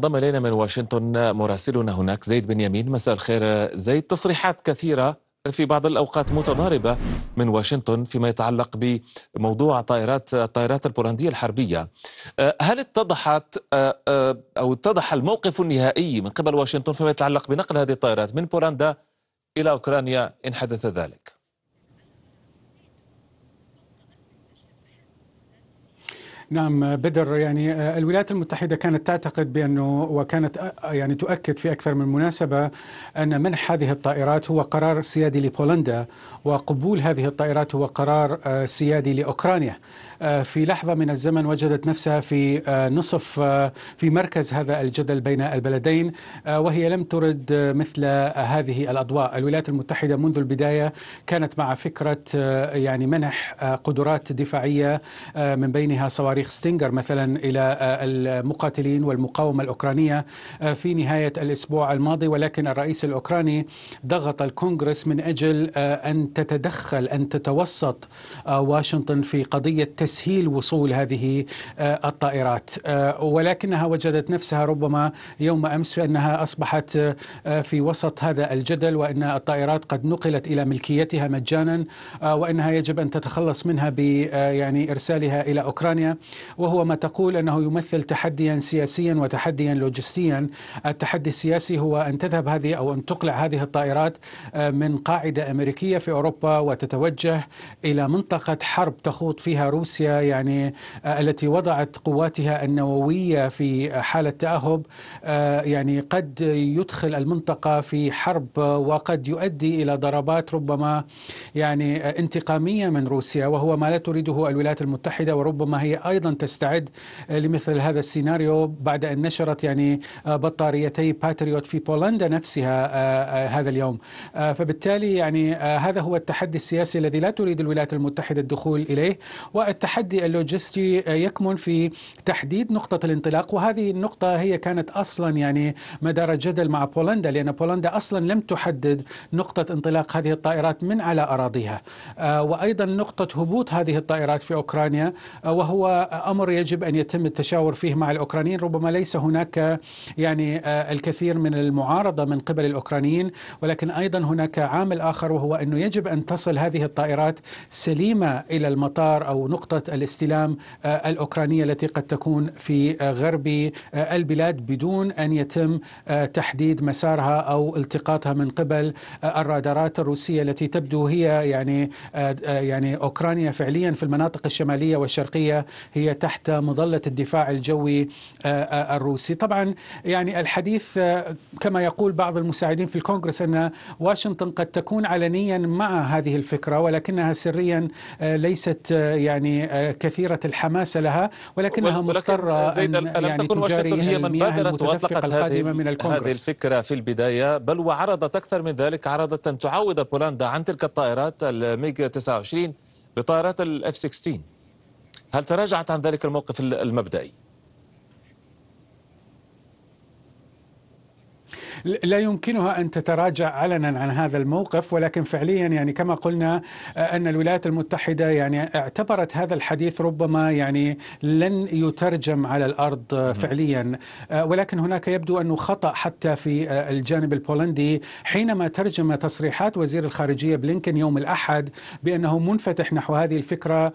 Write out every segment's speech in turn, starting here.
انضم الينا من واشنطن مراسلنا هناك زيد بن يمين مساء الخير زيد تصريحات كثيره في بعض الاوقات متضاربه من واشنطن فيما يتعلق بموضوع طائرات الطائرات البولنديه الحربيه أه، هل اتضحت أه، أه، او اتضح الموقف النهائي من قبل واشنطن فيما يتعلق بنقل هذه الطائرات من بولندا الى اوكرانيا ان حدث ذلك نعم بدر يعني آه، الولايات المتحدة كانت تعتقد بأنه وكانت آه، آه، يعني تؤكد في أكثر من مناسبة أن منح هذه الطائرات هو قرار سيادي لبولندا وقبول هذه الطائرات هو قرار سيادي لأوكرانيا في لحظة من الزمن وجدت نفسها في نصف في مركز هذا الجدل بين البلدين وهي لم ترد مثل هذه الأضواء الولايات المتحدة منذ البداية كانت مع فكرة يعني منح قدرات دفاعية من بينها صواريخ صواريخ ستينجر مثلا إلى آه، المقاتلين والمقاومة الأوكرانية آه، في نهاية الأسبوع الماضي ولكن الرئيس الأوكراني ضغط الكونغرس من أجل آه، أن تتدخل أن تتوسط واشنطن في قضية تسهيل وصول هذه الطائرات ولكنها وجدت نفسها ربما يوم أمس أنها أصبحت في وسط هذا الجدل وأن الطائرات قد نقلت إلى ملكيتها مجانا وأنها يجب أن تتخلص منها ب يعني إرسالها إلى أوكرانيا وهو ما تقول أنه يمثل تحديا سياسيا وتحديا لوجستيا التحدي السياسي هو أن تذهب هذه أو أن تقلع هذه الطائرات آه، من قاعدة أمريكية في أوروبا وتتوجه إلى منطقة حرب تخوض فيها روسيا يعني آه، التي وضعت قواتها النووية في حالة تأهب آه، يعني قد يدخل المنطقة في حرب وقد يؤدي إلى ضربات ربما يعني انتقامية من روسيا وهو ما لا تريده الولايات المتحدة وربما هي ايضا أيضا تستعد آه، لمثل هذا السيناريو بعد أن نشرت يعني آه، بطاريتي باتريوت في بولندا نفسها آه، هذا اليوم فبالتالي يعني هذا هو التحدي السياسي الذي لا تريد الولايات المتحدة الدخول إليه والتحدي اللوجستي يكمن في تحديد نقطة الانطلاق وهذه النقطة هي كانت أصلا يعني مدار جدل مع بولندا لأن بولندا أصلا لم تحدد نقطة انطلاق هذه الطائرات من على أراضيها وأيضا نقطة هبوط هذه الطائرات في أوكرانيا وهو امر يجب ان يتم التشاور فيه مع الاوكرانيين ربما ليس هناك يعني آه، الكثير من المعارضه من قبل الاوكرانيين ولكن ايضا هناك عامل اخر وهو انه يجب ان تصل هذه الطائرات سليمه الى المطار او نقطه الاستلام آه، الاوكرانيه التي قد تكون في آه، غرب البلاد بدون ان يتم تحديد مسارها او التقاطها من قبل الرادارات الروسيه التي تبدو هي يعني يعني اوكرانيا فعليا في المناطق الشماليه والشرقيه هي تحت مظلة الدفاع الجوي آه، آه، الروسي طبعا يعني الحديث آه، كما يقول بعض المساعدين في الكونغرس أن واشنطن قد تكون علنيا مع هذه الفكرة ولكنها سريا ليست يعني كثيرة الحماسة لها ولكنها مضطرة أن يعني تكون واشنطن هي من بادرت وأطلقت هذه, من الكونغرس. هذه الفكرة في البداية بل وعرضت أكثر من ذلك عرضت أن تعوض بولندا عن تلك الطائرات الميج 29 بطائرات الاف 16 هل تراجعت عن ذلك الموقف المبدئي؟ لا يمكنها ان تتراجع علنا عن هذا الموقف ولكن فعليا يعني كما قلنا آه، ان الولايات المتحده يعني اعتبرت هذا الحديث ربما يعني لن يترجم على الارض آه، نعم. فعليا آه، ولكن هناك يبدو انه خطا حتى في الجانب البولندي حينما ترجم تصريحات وزير الخارجيه بلينكن يوم الاحد بانه منفتح نحو هذه الفكره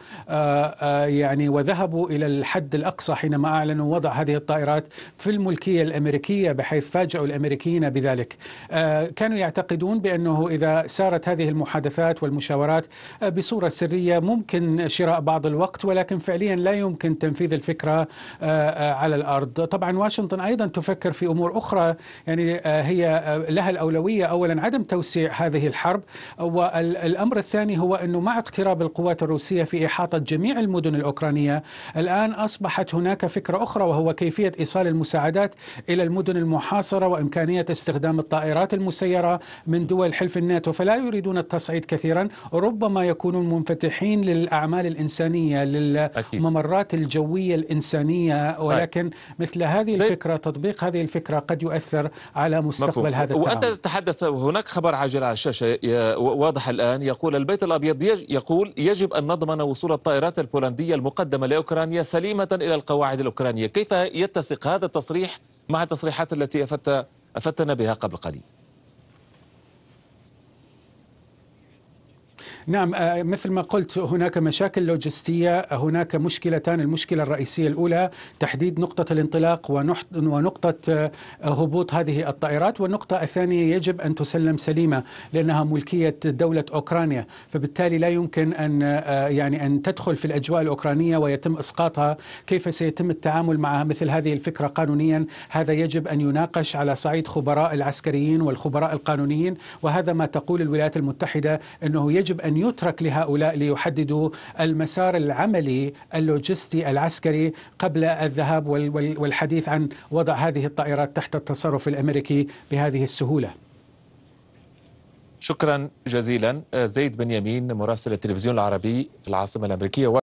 يعني وذهبوا الى الحد الاقصى حينما اعلنوا وضع هذه الطائرات في الملكيه الامريكيه بحيث فاجئوا الامريكيين العاتين بذلك آه، كانوا يعتقدون بأنه إذا سارت هذه المحادثات والمشاورات آه، بصورة سرية ممكن شراء بعض الوقت ولكن فعليا لا يمكن تنفيذ الفكرة آه، على الأرض طبعا واشنطن أيضا تفكر في أمور أخرى يعني هي لها الأولوية أولا عدم توسيع هذه الحرب والأمر الثاني هو أنه مع اقتراب القوات الروسية في إحاطة جميع المدن الأوكرانية الآن أصبحت هناك فكرة أخرى وهو كيفية إيصال المساعدات إلى المدن المحاصرة وإمكانية إمكانية استخدام الطائرات المسيرة من دول حلف الناتو فلا يريدون التصعيد كثيرا ربما يكونوا منفتحين للأعمال الإنسانية للممرات الجوية الإنسانية ولكن مثل هذه الفكرة تطبيق هذه الفكرة قد يؤثر على مستقبل هذا التعامل وأنت تتحدث هناك خبر عاجل على الشاشة واضح الآن يقول البيت الأبيض يقول يجب أن نضمن وصول الطائرات البولندية المقدمة لأوكرانيا سليمة إلى القواعد الأوكرانية كيف يتسق هذا التصريح مع التصريحات التي أفدت أفدتنا بها قبل قليل نعم آه، مثل ما قلت هناك مشاكل لوجستية هناك مشكلتان المشكلة الرئيسية الأولى تحديد نقطة الانطلاق ونقطة آه، هبوط هذه الطائرات والنقطة الثانية يجب أن تسلم سليمة لأنها ملكية دولة أوكرانيا فبالتالي لا يمكن أن آه، يعني أن تدخل في الأجواء الأوكرانية ويتم إسقاطها كيف سيتم التعامل مع مثل هذه الفكرة قانونيا هذا يجب أن يناقش على صعيد خبراء العسكريين والخبراء القانونيين وهذا ما تقول الولايات المتحدة أنه يجب أن أن يترك لهؤلاء ليحددوا المسار العملي اللوجستي العسكري قبل الذهاب والحديث عن وضع هذه الطائرات تحت التصرف الأمريكي بهذه السهولة شكرا جزيلا آه، زيد بن يمين مراسل التلفزيون العربي في العاصمة الأمريكية